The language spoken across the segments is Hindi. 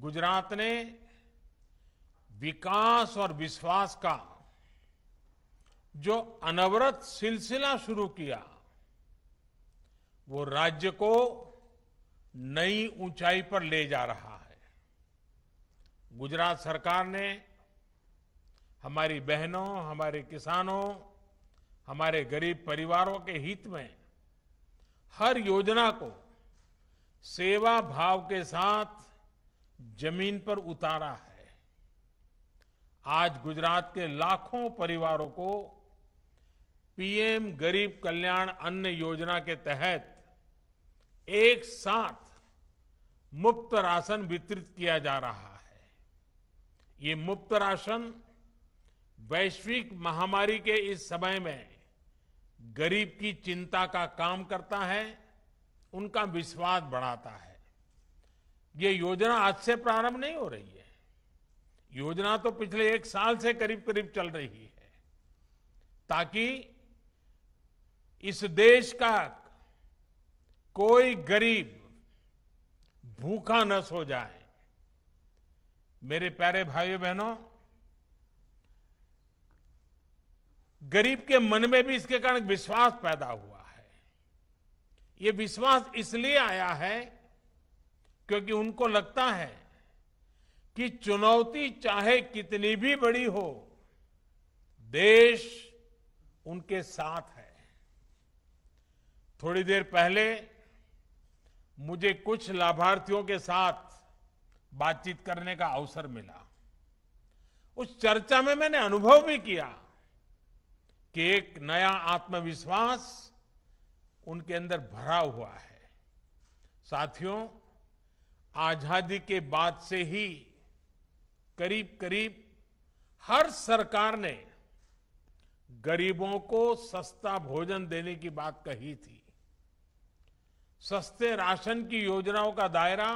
गुजरात ने विकास और विश्वास का जो अनवरत सिलसिला शुरू किया वो राज्य को नई ऊंचाई पर ले जा रहा है गुजरात सरकार ने हमारी बहनों हमारे किसानों हमारे गरीब परिवारों के हित में हर योजना को सेवा भाव के साथ जमीन पर उतारा है आज गुजरात के लाखों परिवारों को पीएम गरीब कल्याण अन्न योजना के तहत एक साथ मुफ्त राशन वितरित किया जा रहा है ये मुफ्त राशन वैश्विक महामारी के इस समय में गरीब की चिंता का काम करता है उनका विश्वास बढ़ाता है ये योजना आज से प्रारंभ नहीं हो रही है योजना तो पिछले एक साल से करीब करीब चल रही है ताकि इस देश का कोई गरीब भूखा न सो जाए मेरे प्यारे भाइयों बहनों गरीब के मन में भी इसके कारण विश्वास पैदा हुआ है ये विश्वास इसलिए आया है क्योंकि उनको लगता है कि चुनौती चाहे कितनी भी बड़ी हो देश उनके साथ है थोड़ी देर पहले मुझे कुछ लाभार्थियों के साथ बातचीत करने का अवसर मिला उस चर्चा में मैंने अनुभव भी किया कि एक नया आत्मविश्वास उनके अंदर भरा हुआ है साथियों आजादी के बाद से ही करीब करीब हर सरकार ने गरीबों को सस्ता भोजन देने की बात कही थी सस्ते राशन की योजनाओं का दायरा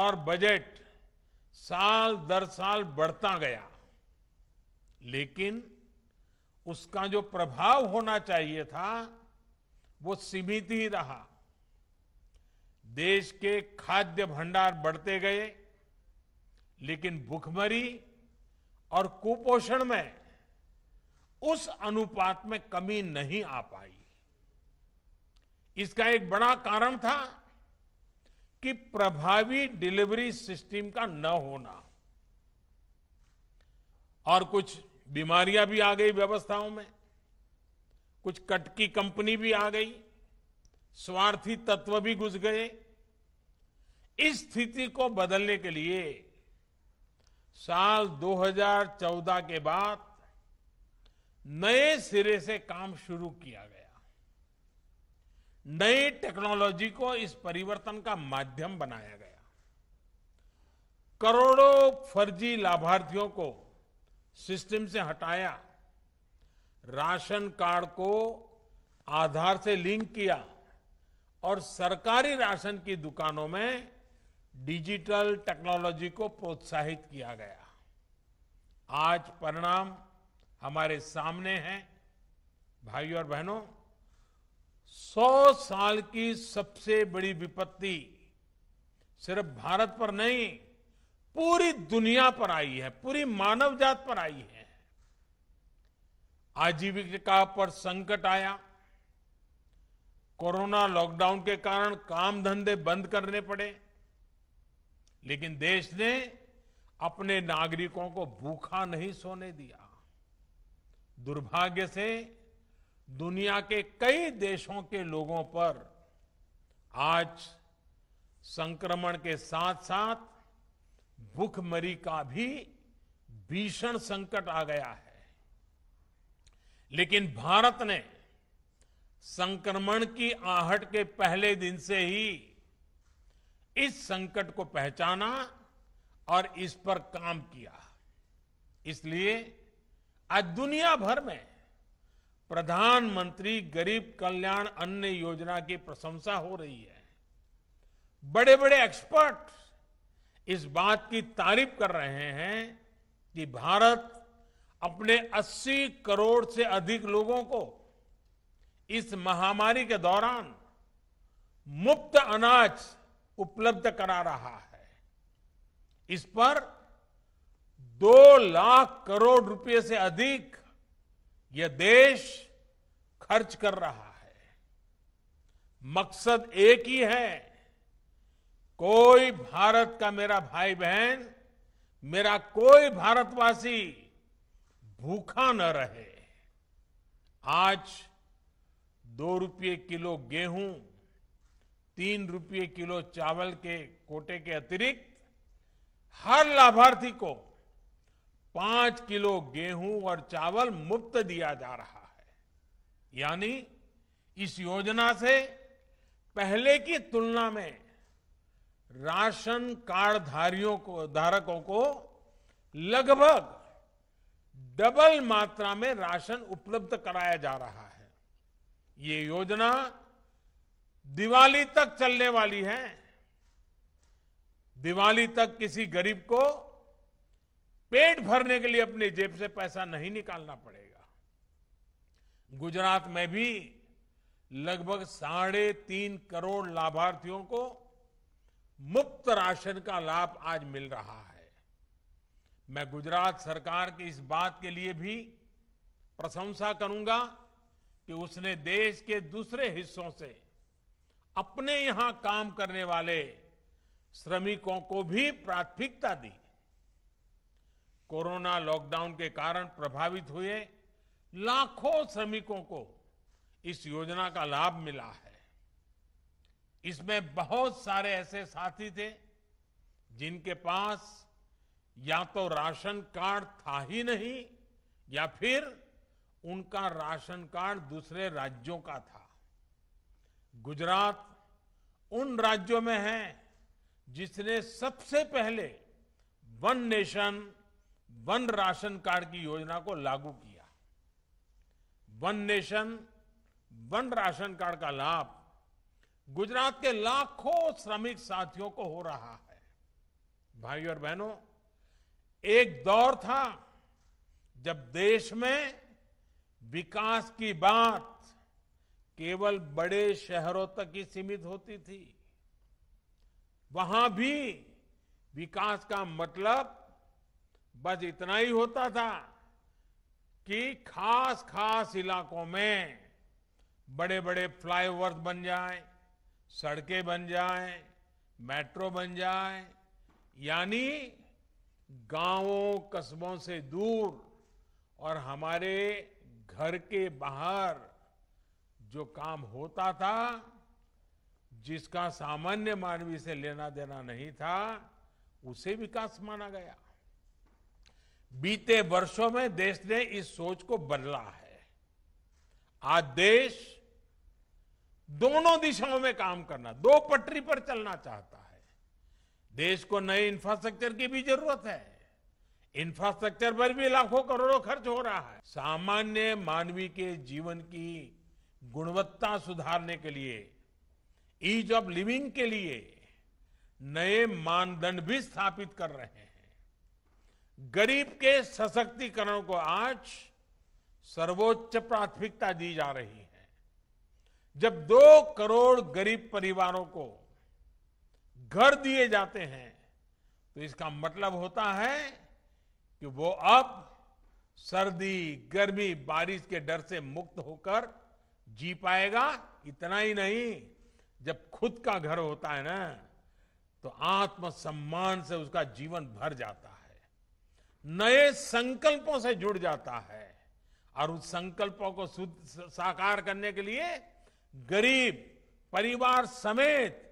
और बजट साल दर साल बढ़ता गया लेकिन उसका जो प्रभाव होना चाहिए था वो सीमित ही रहा देश के खाद्य भंडार बढ़ते गए लेकिन भूखमरी और कुपोषण में उस अनुपात में कमी नहीं आ पाई इसका एक बड़ा कारण था कि प्रभावी डिलीवरी सिस्टम का न होना और कुछ बीमारियां भी आ गई व्यवस्थाओं में कुछ कटकी कंपनी भी आ गई स्वार्थी तत्व भी घुस गए इस स्थिति को बदलने के लिए साल 2014 के बाद नए सिरे से काम शुरू किया गया नई टेक्नोलॉजी को इस परिवर्तन का माध्यम बनाया गया करोड़ों फर्जी लाभार्थियों को सिस्टम से हटाया राशन कार्ड को आधार से लिंक किया और सरकारी राशन की दुकानों में डिजिटल टेक्नोलॉजी को प्रोत्साहित किया गया आज परिणाम हमारे सामने हैं भाइयों और बहनों 100 साल की सबसे बड़ी विपत्ति सिर्फ भारत पर नहीं पूरी दुनिया पर आई है पूरी मानव जात पर आई है आजीविका पर संकट आया कोरोना लॉकडाउन के कारण काम धंधे बंद करने पड़े लेकिन देश ने अपने नागरिकों को भूखा नहीं सोने दिया दुर्भाग्य से दुनिया के कई देशों के लोगों पर आज संक्रमण के साथ साथ भूखमरी का भी भीषण संकट आ गया है लेकिन भारत ने संक्रमण की आहट के पहले दिन से ही इस संकट को पहचाना और इस पर काम किया इसलिए आज दुनिया भर में प्रधानमंत्री गरीब कल्याण अन्न योजना की प्रशंसा हो रही है बड़े बड़े एक्सपर्ट इस बात की तारीफ कर रहे हैं कि भारत अपने 80 करोड़ से अधिक लोगों को इस महामारी के दौरान मुफ्त अनाज उपलब्ध करा रहा है इस पर दो लाख करोड़ रुपए से अधिक यह देश खर्च कर रहा है मकसद एक ही है कोई भारत का मेरा भाई बहन मेरा कोई भारतवासी भूखा न रहे आज दो रुपये किलो गेहूं तीन रुपये किलो चावल के कोटे के अतिरिक्त हर लाभार्थी को पांच किलो गेहूं और चावल मुफ्त दिया जा रहा है यानी इस योजना से पहले की तुलना में राशन कार्ड धारियों को धारकों को लगभग डबल मात्रा में राशन उपलब्ध कराया जा रहा है ये योजना दिवाली तक चलने वाली है दिवाली तक किसी गरीब को पेट भरने के लिए अपने जेब से पैसा नहीं निकालना पड़ेगा गुजरात में भी लगभग साढ़े तीन करोड़ लाभार्थियों को मुफ्त राशन का लाभ आज मिल रहा है मैं गुजरात सरकार की इस बात के लिए भी प्रशंसा करूंगा कि उसने देश के दूसरे हिस्सों से अपने यहां काम करने वाले श्रमिकों को भी प्राथमिकता दी कोरोना लॉकडाउन के कारण प्रभावित हुए लाखों श्रमिकों को इस योजना का लाभ मिला है इसमें बहुत सारे ऐसे साथी थे जिनके पास या तो राशन कार्ड था ही नहीं या फिर उनका राशन कार्ड दूसरे राज्यों का था गुजरात उन राज्यों में है जिसने सबसे पहले one nation one ration card की योजना को लागू किया one nation one ration card का लाभ गुजरात के लाखों श्रमिक साथियों को हो रहा है भाइयों और बहनों एक दौर था जब देश में विकास की बात केवल बड़े शहरों तक ही सीमित होती थी वहां भी विकास का मतलब बस इतना ही होता था कि खास खास इलाकों में बड़े बड़े फ्लाईओवर बन जाएं, सड़कें बन जाएं, मेट्रो बन जाएं, यानी गांवों कस्बों से दूर और हमारे घर के बाहर जो काम होता था जिसका सामान्य मानवीय से लेना देना नहीं था उसे विकास माना गया बीते वर्षों में देश ने इस सोच को बदला है आज देश दोनों दिशाओं में काम करना दो पटरी पर चलना चाहता है देश को नए इंफ्रास्ट्रक्चर की भी जरूरत है इंफ्रास्ट्रक्चर पर भी लाखों करोड़ों खर्च हो रहा है सामान्य मानवीय के जीवन की गुणवत्ता सुधारने के लिए ईज ऑफ लिविंग के लिए नए मानदंड भी स्थापित कर रहे हैं गरीब के सशक्तिकरण को आज सर्वोच्च प्राथमिकता दी जा रही है जब दो करोड़ गरीब परिवारों को घर दिए जाते हैं तो इसका मतलब होता है कि वो अब सर्दी गर्मी बारिश के डर से मुक्त होकर जी पाएगा इतना ही नहीं जब खुद का घर होता है ना तो आत्मसम्मान से उसका जीवन भर जाता है नए संकल्पों से जुड़ जाता है और उस संकल्पों को साकार करने के लिए गरीब परिवार समेत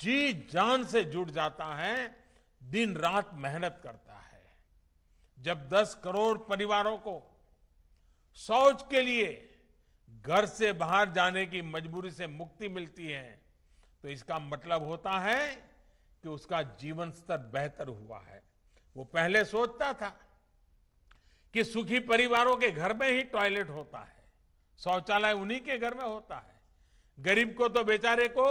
जी जान से जुट जाता है दिन रात मेहनत करता है जब 10 करोड़ परिवारों को शौच के लिए घर से बाहर जाने की मजबूरी से मुक्ति मिलती है तो इसका मतलब होता है कि उसका जीवन स्तर बेहतर हुआ है वो पहले सोचता था कि सुखी परिवारों के घर में ही टॉयलेट होता है शौचालय उन्हीं के घर में होता है गरीब को तो बेचारे को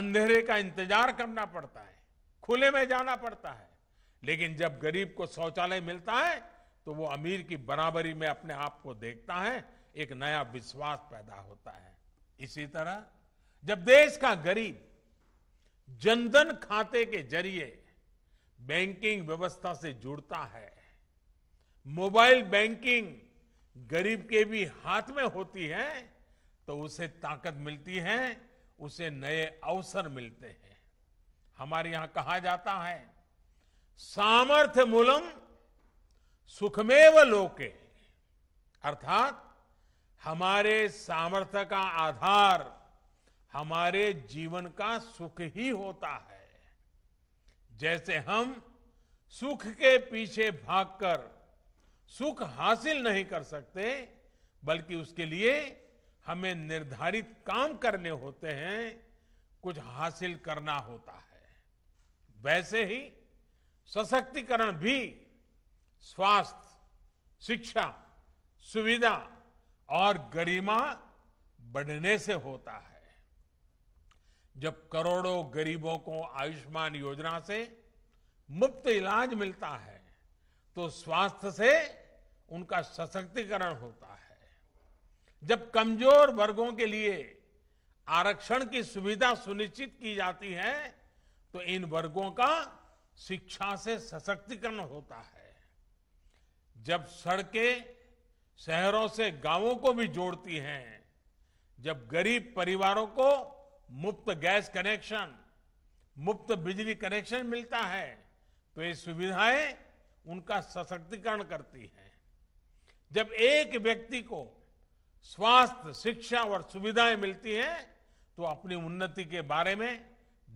अंधेरे का इंतजार करना पड़ता है खुले में जाना पड़ता है लेकिन जब गरीब को शौचालय मिलता है तो वो अमीर की बराबरी में अपने आप को देखता है एक नया विश्वास पैदा होता है इसी तरह जब देश का गरीब जनधन खाते के जरिए बैंकिंग व्यवस्था से जुड़ता है मोबाइल बैंकिंग गरीब के भी हाथ में होती है तो उसे ताकत मिलती है उसे नए अवसर मिलते हैं हमारे यहां कहा जाता है सामर्थ्य मूलम सुखमेव लोके अर्थात हमारे सामर्थ्य का आधार हमारे जीवन का सुख ही होता है जैसे हम सुख के पीछे भागकर सुख हासिल नहीं कर सकते बल्कि उसके लिए हमें निर्धारित काम करने होते हैं कुछ हासिल करना होता है वैसे ही सशक्तिकरण भी स्वास्थ्य शिक्षा सुविधा और गरिमा बढ़ने से होता है जब करोड़ों गरीबों को आयुष्मान योजना से मुफ्त इलाज मिलता है तो स्वास्थ्य से उनका सशक्तिकरण होता है जब कमजोर वर्गों के लिए आरक्षण की सुविधा सुनिश्चित की जाती है तो इन वर्गों का शिक्षा से सशक्तिकरण होता है जब सड़कें शहरों से गांवों को भी जोड़ती हैं जब गरीब परिवारों को मुफ्त गैस कनेक्शन मुफ्त बिजली कनेक्शन मिलता है तो ये सुविधाएं उनका सशक्तिकरण करती हैं जब एक व्यक्ति को स्वास्थ्य शिक्षा और सुविधाएं मिलती हैं तो अपनी उन्नति के बारे में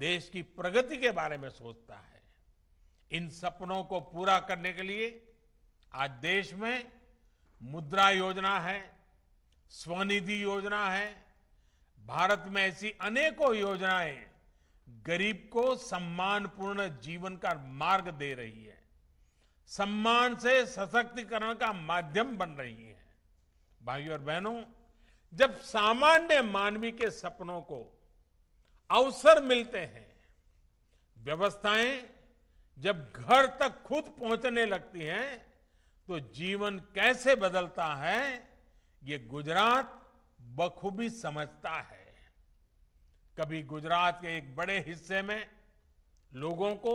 देश की प्रगति के बारे में सोचता है इन सपनों को पूरा करने के लिए आज देश में मुद्रा योजना है स्वनिधि योजना है भारत में ऐसी अनेकों योजनाएं गरीब को सम्मानपूर्ण जीवन का मार्ग दे रही है सम्मान से सशक्तिकरण का माध्यम बन रही है भाइयों और बहनों जब सामान्य मानवी के सपनों को अवसर मिलते हैं व्यवस्थाएं जब घर तक खुद पहुंचने लगती हैं तो जीवन कैसे बदलता है ये गुजरात बखूबी समझता है कभी गुजरात के एक बड़े हिस्से में लोगों को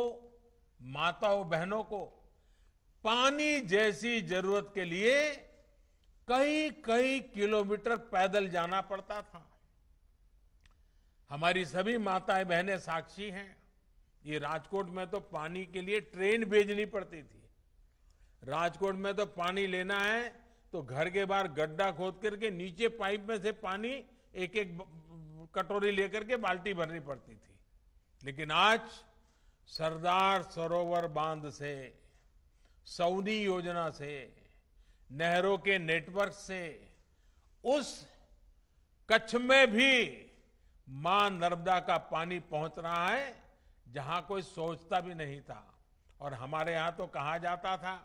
माताओं बहनों को पानी जैसी जरूरत के लिए कई कई किलोमीटर पैदल जाना पड़ता था हमारी सभी माताएं बहनें साक्षी हैं ये राजकोट में तो पानी के लिए ट्रेन भेजनी पड़ती थी राजकोट में तो पानी लेना है तो घर के बाहर गड्ढा खोद करके नीचे पाइप में से पानी एक एक कटोरी लेकर के बाल्टी भरनी पड़ती थी लेकिन आज सरदार सरोवर बांध से सऊदी योजना से नहरों के नेटवर्क से उस कच्छ में भी मां नर्मदा का पानी पहुंच रहा है जहां कोई सोचता भी नहीं था और हमारे यहां तो कहा जाता था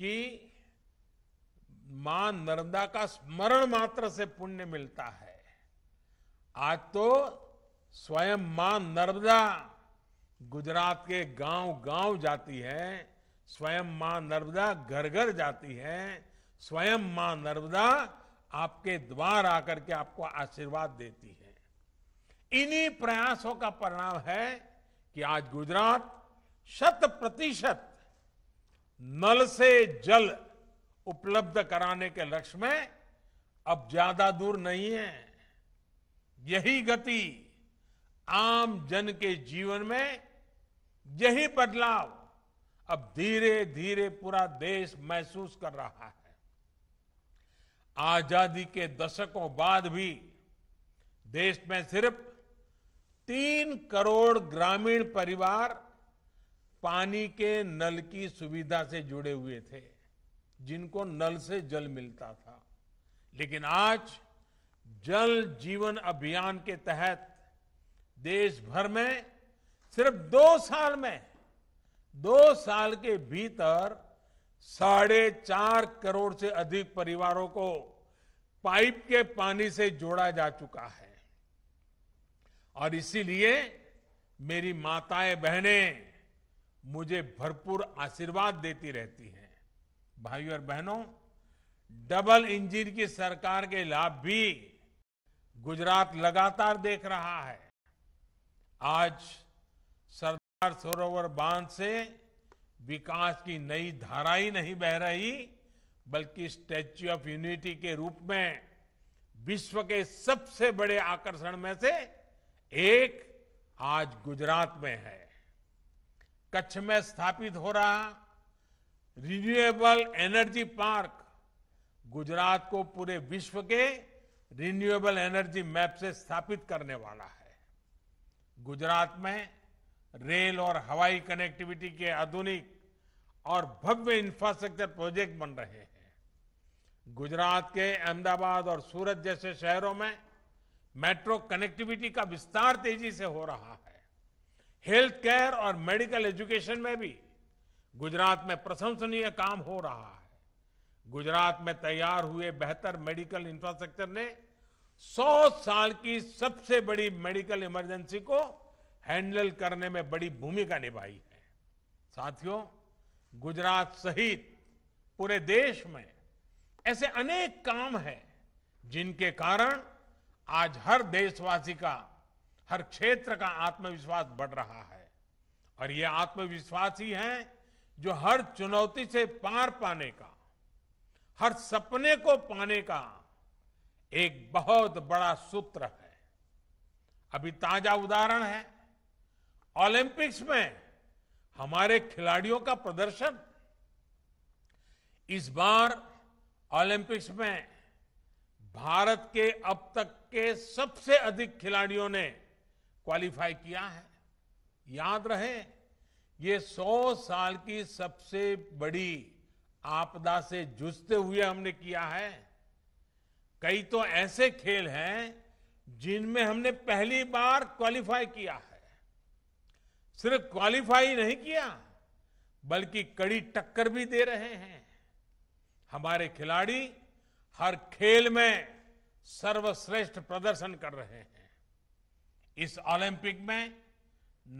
कि मां नर्मदा का स्मरण मात्र से पुण्य मिलता है आज तो स्वयं मां नर्मदा गुजरात के गांव गांव जाती है स्वयं मां नर्मदा घर घर जाती है स्वयं मां नर्मदा आपके द्वार आकर के आपको आशीर्वाद देती है इन्हीं प्रयासों का परिणाम है कि आज गुजरात शत प्रतिशत नल से जल उपलब्ध कराने के लक्ष्य में अब ज्यादा दूर नहीं है यही गति आम जन के जीवन में यही बदलाव अब धीरे धीरे पूरा देश महसूस कर रहा है आजादी के दशकों बाद भी देश में सिर्फ तीन करोड़ ग्रामीण परिवार पानी के नल की सुविधा से जुड़े हुए थे जिनको नल से जल मिलता था लेकिन आज जल जीवन अभियान के तहत देश भर में सिर्फ दो साल में दो साल के भीतर साढ़े चार करोड़ से अधिक परिवारों को पाइप के पानी से जोड़ा जा चुका है और इसीलिए मेरी माताएं बहनें मुझे भरपूर आशीर्वाद देती रहती हैं भाइयों और बहनों डबल इंजन की सरकार के लाभ भी गुजरात लगातार देख रहा है आज सरदार सरोवर बांध से विकास की नई धारा ही नहीं बह रही बल्कि स्टैच्यू ऑफ यूनिटी के रूप में विश्व के सबसे बड़े आकर्षण में से एक आज गुजरात में है कच्छ में स्थापित हो रहा रिन्यूएबल एनर्जी पार्क गुजरात को पूरे विश्व के रिन्यूएबल एनर्जी मैप से स्थापित करने वाला है गुजरात में रेल और हवाई कनेक्टिविटी के आधुनिक और भव्य इंफ्रास्ट्रक्चर प्रोजेक्ट बन रहे हैं गुजरात के अहमदाबाद और सूरत जैसे शहरों में मेट्रो कनेक्टिविटी का विस्तार तेजी से हो रहा है हेल्थ केयर और मेडिकल एजुकेशन में भी गुजरात में प्रशंसनीय काम हो रहा है गुजरात में तैयार हुए बेहतर मेडिकल इंफ्रास्ट्रक्चर ने 100 साल की सबसे बड़ी मेडिकल इमरजेंसी को हैंडल करने में बड़ी भूमिका निभाई है साथियों गुजरात सहित पूरे देश में ऐसे अनेक काम हैं जिनके कारण आज हर देशवासी का हर क्षेत्र का आत्मविश्वास बढ़ रहा है और ये आत्मविश्वास ही है जो हर चुनौती से पार पाने का हर सपने को पाने का एक बहुत बड़ा सूत्र है अभी ताजा उदाहरण है ओलंपिक्स में हमारे खिलाड़ियों का प्रदर्शन इस बार ओलंपिक्स में भारत के अब तक के सबसे अधिक खिलाड़ियों ने क्वालिफाई किया है याद रहे ये 100 साल की सबसे बड़ी आपदा से जूझते हुए हमने किया है कई तो ऐसे खेल हैं जिनमें हमने पहली बार क्वालिफाई किया है सिर्फ क्वालिफाई नहीं किया बल्कि कड़ी टक्कर भी दे रहे हैं हमारे खिलाड़ी हर खेल में सर्वश्रेष्ठ प्रदर्शन कर रहे हैं इस ओलंपिक में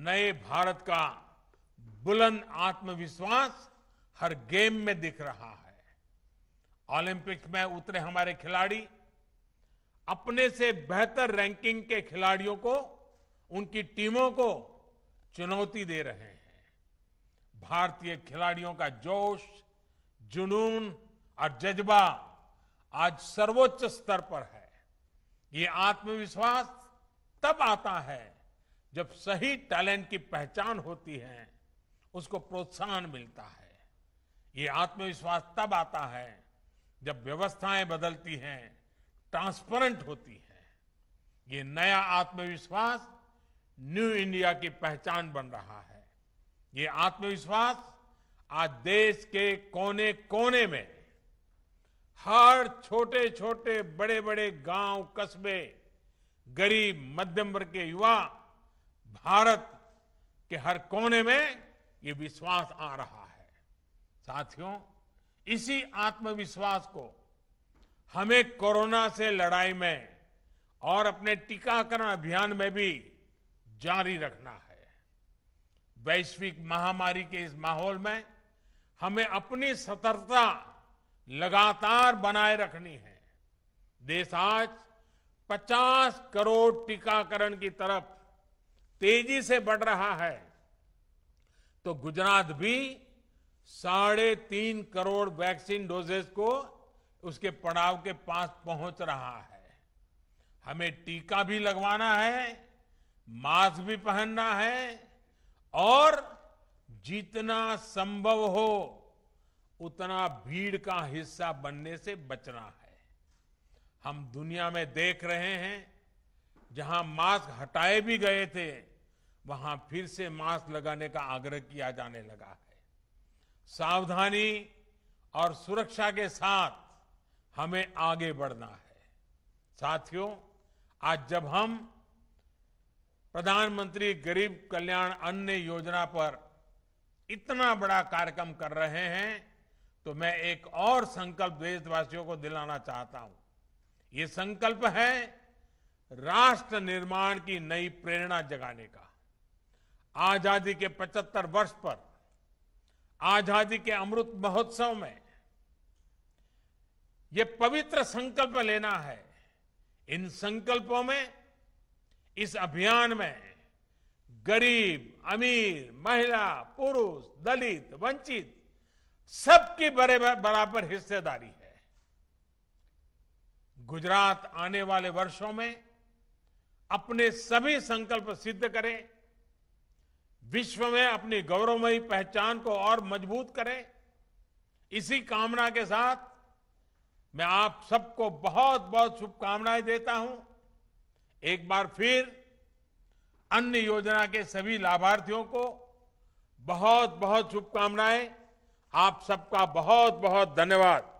नए भारत का बुलंद आत्मविश्वास हर गेम में दिख रहा है ओलंपिक में उतरे हमारे खिलाड़ी अपने से बेहतर रैंकिंग के खिलाड़ियों को उनकी टीमों को चुनौती दे रहे हैं भारतीय खिलाड़ियों का जोश जुनून और जज्बा आज सर्वोच्च स्तर पर है ये आत्मविश्वास तब आता है जब सही टैलेंट की पहचान होती है उसको प्रोत्साहन मिलता है ये आत्मविश्वास तब आता है जब व्यवस्थाएं बदलती हैं ट्रांसपेरेंट होती है ये नया आत्मविश्वास न्यू इंडिया की पहचान बन रहा है ये आत्मविश्वास आज देश के कोने कोने में हर छोटे छोटे बड़े बड़े गांव कस्बे गरीब मध्यम वर्ग के युवा भारत के हर कोने में ये विश्वास आ रहा है साथियों इसी आत्मविश्वास को हमें कोरोना से लड़ाई में और अपने टीकाकरण अभियान में भी जारी रखना है वैश्विक महामारी के इस माहौल में हमें अपनी सतर्कता लगातार बनाए रखनी है देश आज 50 करोड़ टीकाकरण की तरफ तेजी से बढ़ रहा है तो गुजरात भी साढ़े तीन करोड़ वैक्सीन डोजेस को उसके पड़ाव के पास पहुंच रहा है हमें टीका भी लगवाना है मास्क भी पहनना है और जितना संभव हो उतना भीड़ का हिस्सा बनने से बचना है हम दुनिया में देख रहे हैं जहां मास्क हटाए भी गए थे वहां फिर से मास्क लगाने का आग्रह किया जाने लगा है सावधानी और सुरक्षा के साथ हमें आगे बढ़ना है साथियों आज जब हम प्रधानमंत्री गरीब कल्याण अन्न योजना पर इतना बड़ा कार्यक्रम कर रहे हैं तो मैं एक और संकल्प देशवासियों को दिलाना चाहता हूं ये संकल्प है राष्ट्र निर्माण की नई प्रेरणा जगाने का आजादी के 75 वर्ष पर आजादी के अमृत महोत्सव में ये पवित्र संकल्प लेना है इन संकल्पों में इस अभियान में गरीब अमीर महिला पुरुष दलित वंचित सबकी बड़े बराबर हिस्सेदारी है गुजरात आने वाले वर्षों में अपने सभी संकल्प सिद्ध करें विश्व में अपनी गौरवमयी पहचान को और मजबूत करें इसी कामना के साथ मैं आप सबको बहुत बहुत शुभकामनाएं देता हूं एक बार फिर अन्य योजना के सभी लाभार्थियों को बहुत बहुत शुभकामनाएं आप सबका बहुत बहुत धन्यवाद